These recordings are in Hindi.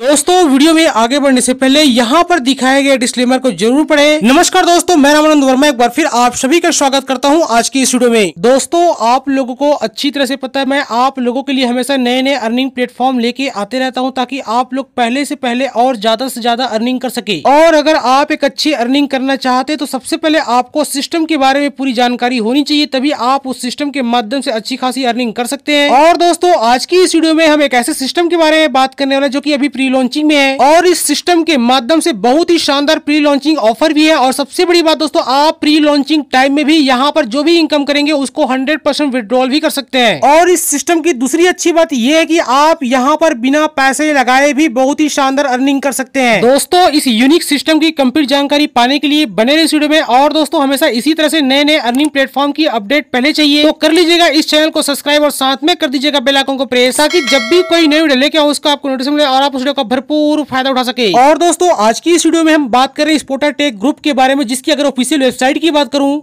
दोस्तों वीडियो में आगे बढ़ने से पहले यहाँ पर दिखाए गए डिस्क्लेमर को जरूर पढ़ें। नमस्कार दोस्तों मैं रामानंद वर्मा एक बार फिर आप सभी का स्वागत करता हूँ आज की इस वीडियो में दोस्तों आप लोगों को अच्छी तरह से पता है मैं आप लोगों के लिए हमेशा नए नए अर्निंग प्लेटफॉर्म लेके आते रहता हूँ ताकि आप लोग पहले से पहले और ज्यादा से ज्यादा अर्निंग कर सके और अगर आप एक अच्छी अर्निंग करना चाहते तो सबसे पहले आपको सिस्टम के बारे में पूरी जानकारी होनी चाहिए तभी आप उस सिस्टम के माध्यम से अच्छी खासी अर्निंग कर सकते हैं और दोस्तों आज की इस वीडियो में हम एक ऐसे सिस्टम के बारे में बात करने वाले जो की अभी प्री लॉन्चिंग में है और इस सिस्टम के माध्यम से बहुत ही शानदार प्री लॉन्चिंग ऑफर भी है और सबसे बड़ी बात दोस्तों आप प्री लॉन्चिंग टाइम में भी यहाँ पर जो भी इनकम करेंगे उसको हंड्रेड परसेंट विद्रॉल भी कर सकते हैं और इस सिस्टम की दूसरी अच्छी बात यह है की आप यहाँ पर बिना पैसे लगाए भी बहुत ही शानदार अर्निंग कर सकते हैं दोस्तों इस यूनिक सिस्टम की कम्प्लीट जानकारी पाने के लिए बने रहे वीडियो में और दोस्तों हमेशा इसी तरह से नए नए अर्निंग प्लेटफॉर्म की अपडेट पहले चाहिए तो कर लीजिएगा इस चैनल को सब्सक्राइब और साथ में कर दीजिएगा आइकन को प्रेस ताकि जब भी कोई नई वीडियो लेके आओ उसका आपको नोटिस मिले और आप उस का भरपूर फायदा उठा सके और दोस्तों आज की इस वीडियो में हम बात करें स्पोटा टेक ग्रुप के बारे में जिसकी अगर ऑफिसियल वेबसाइट की बात करूं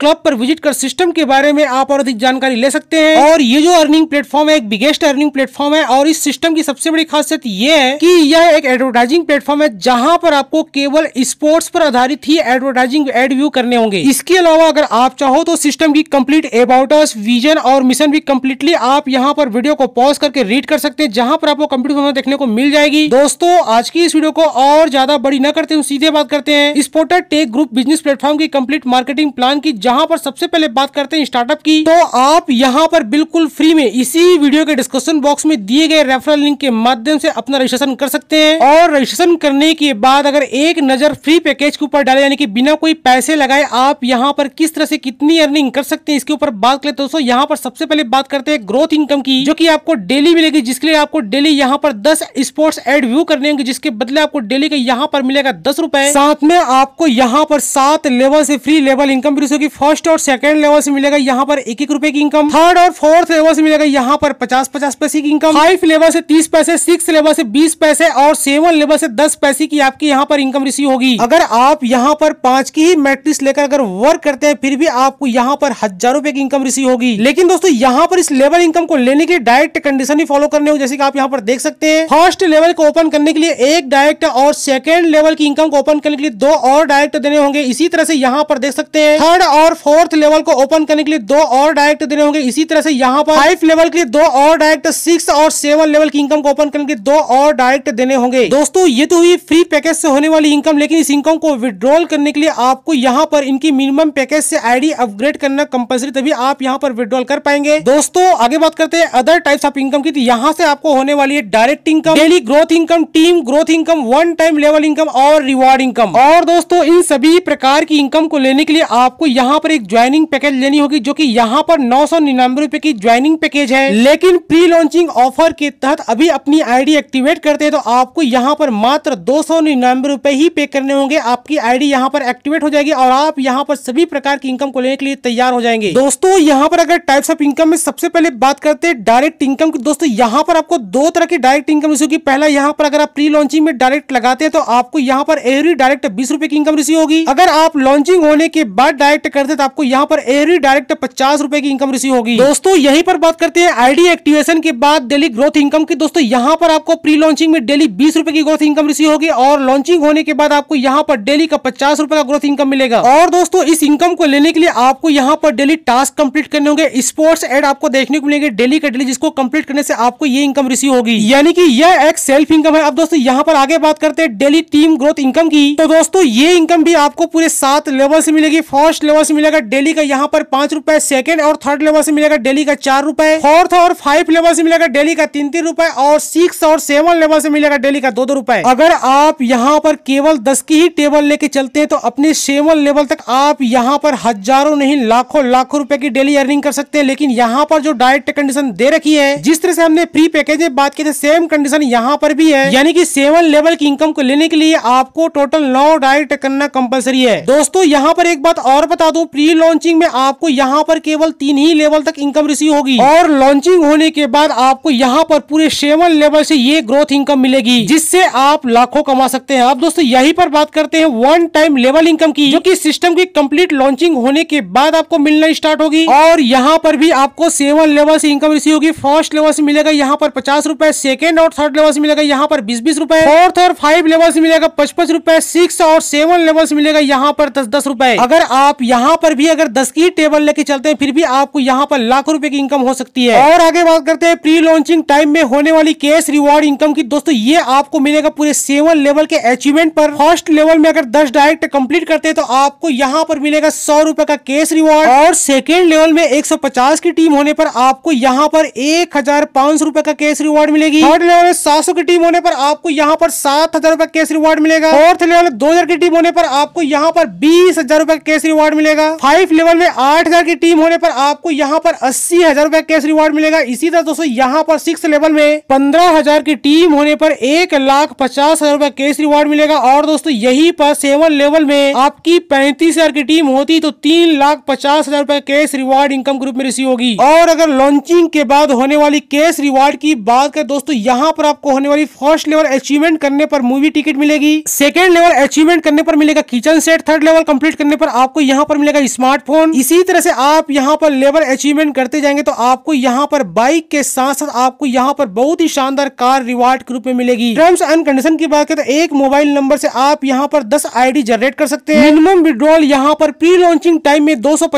क्लब पर विजिट कर सिस्टम के बारे में आप और अधिक जानकारी ले सकते हैं और ये जो अर्निंग प्लेटफॉर्म है एक बिगेस्ट अर्निंग प्लेटफॉर्म है और इस सिस्टम की सबसे बड़ी खासियत ये है की यह एक एडवर्टाइजिंग प्लेटफॉर्म है जहाँ पर आपको केवल स्पोर्ट्स पर आधारित ही एडवर्टाइजिंग एड व्यू करने होंगे इसके अलावा अगर आप चाहो तो सिस्टम की कम्प्लीट अबाउट विजन और मिशन भी कम्प्लीटली आप यहाँ पर वीडियो को पॉज करके करके रीड कर सकते हैं जहां पर आपको कंप्यूटर समझ देखने को मिल जाएगी दोस्तों आज की इस वीडियो को और ज्यादा बड़ी न करते हुए सीधे बात करते हैं Sporter Tech group business platform की कंप्लीट मार्केटिंग प्लान की जहाँ पर सबसे पहले बात करते हैं स्टार्टअप की तो आप यहाँ पर बिल्कुल फ्री में इसी वीडियो के डिस्कशन बॉक्स में दिए गए रेफरल लिंक के माध्यम से अपना रजिस्ट्रेशन कर सकते हैं और रजिस्ट्रेशन करने के बाद अगर एक नजर फ्री पैकेज के ऊपर डाले यानी कि बिना कोई पैसे लगाए आप यहाँ पर किस तरह से कितनी अर्निंग कर सकते हैं इसके ऊपर बात करें तो दोस्तों यहाँ पर सबसे पहले बात करते हैं ग्रोथ इनकम की जो की आपको डेली डेली मिलेगी जिसके लिए आपको डेली यहाँ पर दस स्पोर्ट्स एड व्यू करने होंगे जिसके बदले आपको डेली का यहाँ पर मिलेगा दस रुपए साथ में आपको यहाँ पर सात लेवल से फ्री लेवल इनकम होगी फर्स्ट और सेकंड लेवल से मिलेगा यहाँ पर एक एक रुपए की इनकम थर्ड और फोर्थ लेवल से मिलेगा यहाँ पर पचास पचास पैसे की इनकम फाइव लेवल से तीस पैसे सिक्स लेवल से बीस पैसे और सेवन लेवल से दस पैसे की आपकी यहाँ पर इनकम रिसीव होगी अगर आप यहाँ पर पांच की ही मैट्रिक्स लेकर अगर वर्क करते हैं फिर भी आपको यहाँ पर हजार रुपए की इनकम रिसीव होगी लेकिन दोस्तों यहाँ पर इस लेवल इनकम को लेने के डायरेक्ट कंडीशन मेथड भी फॉलो करने हो जैसे कि आप यहाँ पर देख सकते हैं फर्स्ट लेवल को ओपन करने के लिए एक डायरेक्ट और सेकेंड लेवल की इनकम को ओपन करने के लिए दो और डायरेक्ट देने होंगे इसी तरह से यहाँ पर देख सकते हैं थर्ड और फोर्थ लेवल को ओपन करने के लिए दो और डायरेक्ट देने होंगे इसी तरह से यहाँ पर फाइव लेवल के लिए दो और डायरेक्ट सिक्स और सेवन लेवल की इनकम को ओपन करने के लिए दो और डायरेक्ट देने होंगे दोस्तों ये तो हुई फ्री पैकेज से होने वाली इनकम लेकिन इस इनकम को विड्रॉल करने के लिए आपको यहाँ पर इनकी मिनिमम पैकेज से आईडी अपग्रेड करना कंपलसरी तभी आप यहाँ पर विड्रॉल कर पाएंगे दोस्तों आगे बात करते हैं अदर टाइप्स ऑफ इनकम होगी तो यहाँ से आपको होने वाली है direct income daily growth income team growth income one time level income और रिवार्ड इनकम और दोस्तों इन सभी प्रकार की इनकम को लेने के लिए आपको यहाँ पर एक ज्वाइनिंग पैकेज लेनी होगी जो की यहाँ पर नौ सौ निन्यानवे रूपए की ज्वाइनिंग पैकेज है लेकिन प्री लॉन्चिंग ऑफर के तहत अभी अपनी आईडी एक्टिवेट करते हैं तो आपको यहाँ पर मात्र दो सौ निन्यानवे रूपए ही पे करने होंगे आपकी आई डी यहाँ पर एक्टिवेट हो जाएगी और आप यहाँ पर सभी प्रकार की इनकम को लेने के लिए तैयार हो जाएंगे दोस्तों यहाँ पर अगर टाइप्स ऑफ इनकम में सबसे पहले बात करते हैं डायरेक्ट इनकम की दोस्तों यहाँ पर आपको दो तरह की डायरेक्ट इनकम रिसी होगी पहला यहाँ पर अगर आप प्री लॉन्चिंग में डायरेक्ट लगाते हैं तो आपको यहाँ पर एवरी डायरेक्ट बीस रुपए की इनकम रिसीव होगी अगर आप लॉन्चिंग होने के बाद डायरेक्ट करते तो आपको यहाँ पर एवरी डायरेक्ट पचास रुपए की इनकम रिसीव होगी दोस्तों यही पर बात करते हैं आईडी एक्टिवेशन के बाद डेली ग्रोथ इनकम की दोस्तों यहाँ पर आपको प्री लॉन्चिंग में डेली बीस रुपए की ग्रोथ इनकम रिसीव होगी और लॉन्चिंग होने के बाद आपको यहाँ पर डेली का पचास रुपए का ग्रोथ इनकम मिलेगा और दोस्तों इस इनकम को लेने के लिए आपको यहाँ पर डेली टास्क कंप्लीट करने होंगे स्पोर्ट्स एड आपको देखने को मिलेंगे डेली का डेली जिसको कंप्लीट करने से आपको ये इनकम रिसीव होगी यानी कि यह एक सेल्फ इनकम है अब दोस्तों यहाँ पर आगे बात करते हैं डेली टीम ग्रोथ इनकम की तो दोस्तों ये इनकम भी आपको पूरे सात लेवल से मिलेगी फर्स्ट लेवल से मिलेगा डेली का यहाँ पर पांच रुपए सेकंड और थर्ड लेवल से मिलेगा डेली का चार रुपए फोर्थ और फाइव लेवल से मिलेगा डेली का तीन तीन रुपए और सिक्स और सेवन लेवल से मिलेगा डेली का दो दो रुपए अगर आप यहाँ पर केवल दस की ही टेबल लेके चलते हैं तो अपने सेवन लेवल तक आप यहाँ पर हजारों नहीं लाखों लाखों रुपए की डेली अर्निंग कर सकते हैं लेकिन यहाँ पर जो डायरेक्ट कंडीशन दे रखी है जिस तरह से हमने प्री पैकेज बात की थी सेम कंडीशन यहाँ पर भी है यानी कि सेवन लेवल की इनकम को लेने के लिए आपको टोटल नौ डायरेक्ट करना कंपलसरी है दोस्तों यहाँ पर एक बात और बता दू प्री लॉन्चिंग में आपको यहाँ पर केवल तीन ही लेवल तक इनकम रिसीव होगी और लॉन्चिंग होने के बाद आपको यहाँ पर पूरे सेवन लेवल से ये ग्रोथ इनकम मिलेगी जिससे आप लाखों कमा सकते हैं अब दोस्तों यही पर बात करते हैं वन टाइम लेवल इनकम की जो की सिस्टम की कम्प्लीट लॉन्चिंग होने के बाद आपको मिलना स्टार्ट होगी और यहाँ पर भी आपको सेवन लेवल से इनकम रिसीव होगी फर्स्ट लेवल से मिलेगा यहाँ पर पचास रुपए सेकेंड और थर्ड लेवल से मिलेगा यहाँ पर बीस बीस रुपए फोर्थ और फाइव लेवल से मिलेगा पचपन रुपए सिक्स और सेवन लेवल से मिलेगा यहाँ पर दस दस रुपए अगर आप यहाँ पर भी अगर दस की टेबल लेके चलते हैं फिर भी आपको यहाँ पर लाखों रुपए की इनकम हो सकती है और आगे बात करते हैं प्री लॉन्चिंग टाइम में होने वाली कैश रिवॉर्ड इनकम की दोस्तों ये आपको मिलेगा पूरे सेवन लेवल के अचीवमेंट पर फर्स्ट लेवल में अगर दस डायरेक्ट कम्प्लीट करते हैं तो आपको यहाँ पर मिलेगा सौ रुपए का कैश रिवॉर्ड और सेकेंड लेवल में एक की टीम होने पर आपको यहाँ पर एक हजार पांच सौ रुपए का कैश रिवार्ड मिलेगी थर्ड लेवल में सात सौ की टीम होने पर आपको यहाँ पर सात हजार रुपए कैश रिवार्ड मिलेगा फोर्थ लेवल दो हजार की टीम होने पर आपको यहाँ पर बीस हजार रुपए कैश रिवार्ड मिलेगा फाइव लेवल में आठ हजार की टीम होने पर आपको यहाँ पर अस्सी हजार रुपए कैश रिवार्ड मिलेगा इसी तरह दोस्तों यहाँ पर सिक्स लेवल में पंद्रह हजार की टीम होने पर एक लाख पचास हजार रुपए कैश रिवॉर्ड मिलेगा और दोस्तों यही पर सेवन लेवल में आपकी पैंतीस हजार की टीम होती तो तीन लाख पचास हजार रुपए कैश रिवॉर्ड इनकम ग्रुप में रिसीव होगी और अगर लॉन्चिंग के बाद होने वाली केस रिवार्ड की बात करें दोस्तों यहाँ पर आपको होने वाली फर्स्ट लेवल अचीवमेंट करने पर मूवी टिकट मिलेगी सेकेंड लेवल अचीवमेंट करने पर मिलेगा kitchen set third level complete करने पर आपको यहाँ पर मिलेगा स्मार्टफोन इसी तरह से आप यहाँ पर लेवल अचीवमेंट करते जाएंगे तो आपको यहाँ पर बाइक के साथ साथ आपको यहाँ पर बहुत ही शानदार कार रिवार्ड के रूप में मिलेगी टर्म्स एंड कंडीशन की बात करें तो एक मोबाइल नंबर से आप यहाँ पर दस आईडी जनरेट कर सकते हैं मिनिमम विड्रॉल यहाँ पर प्री लॉन्चिंग टाइम में दो सौ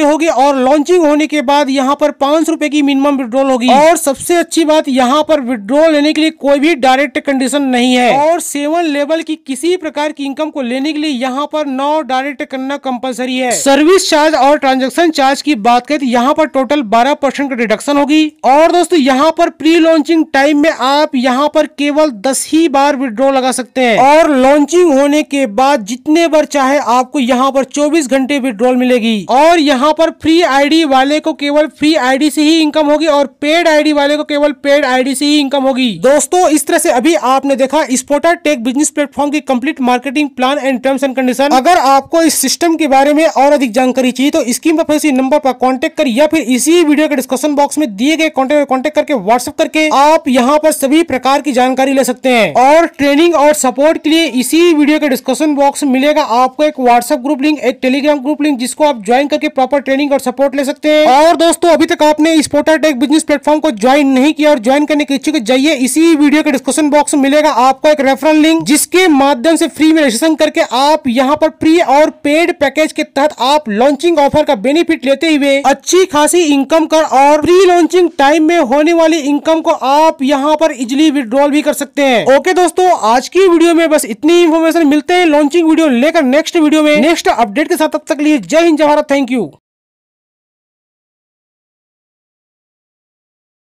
होगी और लॉन्चिंग होने के बाद यहाँ पर पांच की मिनिमम विड्रॉल होगी और सबसे अच्छी बात यहाँ पर विड्रॉल लेने के लिए कोई भी डायरेक्ट कंडीशन नहीं है और सेवन लेवल की किसी प्रकार की इनकम को लेने के लिए यहाँ पर नौ डायरेक्ट करना कंपलसरी है सर्विस चार्ज और ट्रांजेक्शन चार्ज की बात करें तो यहाँ पर टोटल बारह परसेंट का डिडक्शन होगी और दोस्तों यहाँ पर प्री लॉन्चिंग टाइम में आप यहाँ पर केवल दस ही बार विड्रॉ लगा सकते हैं और लॉन्चिंग होने के बाद जितने बार चाहे आपको यहाँ पर 24 घंटे विड्रॉल मिलेगी और यहाँ पर फ्री आईडी वाले को केवल फ्री आईडी से ही इनकम होगी और पेड आईडी आईडी वाले को केवल पेड आईडी से ही इनकम होगी दोस्तों इस तरह से अभी आपने देखा स्पोटर टेक बिजनेस प्लेटफॉर्म की complete marketing plan and terms and condition अगर आपको इस सिस्टम के बारे में और अधिक जानकारी चाहिए तो स्क्रीन पर इसी नंबर पर कॉन्टेक्ट कर या फिर इसी वीडियो के डिस्कशन बॉक्स में दिए गए कॉन्टेक्ट कॉन्टेक्ट करके व्हाट्सअप करके आप यहाँ पर सभी प्रकार की जानकारी ले सकते हैं और ट्रेनिंग और सपोर्ट के लिए इसी वीडियो के डिस्कशन बॉक्स में मिलेगा आपको एक व्हाट्सएप ग्रुप लिंक एक टेलीग्राम ग्रुप लिंक जिसको आप ज्वाइन करके प्रॉपर ट्रेनिंग और सपोर्ट ले सकते हैं और दोस्तों अभी तक आपने स्पोटर टेक बिजनेस प्लेटफॉर्म को ज्वाइन नहीं किया और ज्वाइन करने के इच्छुक जाइए इसी वीडियो के डिस्क्रिप्शन बॉक्स में मिलेगा आपको एक रेफरल लिंक जिसके माध्यम से फ्री में रजिस्ट्रेशन करके आप यहाँ पर प्री और पेड पैकेज के तहत आप लॉन्चिंग ऑफर का बेनिफिट लेते हुए अच्छी खासी इनकम कर और प्री लॉन्चिंग टाइम में होने वाली इनकम को आप यहाँ पर इजिली विड्रॉल भी कर सकते हैं ओके दोस्तों आज की वीडियो में बस इतनी इन्फॉर्मेशन मिलते हैं लॉन्चिंग वीडियो लेकर नेक्स्ट वीडियो में नेक्स्ट अपडेट के साथ तब तक लिए जय हिंद जवाहर थैंक यू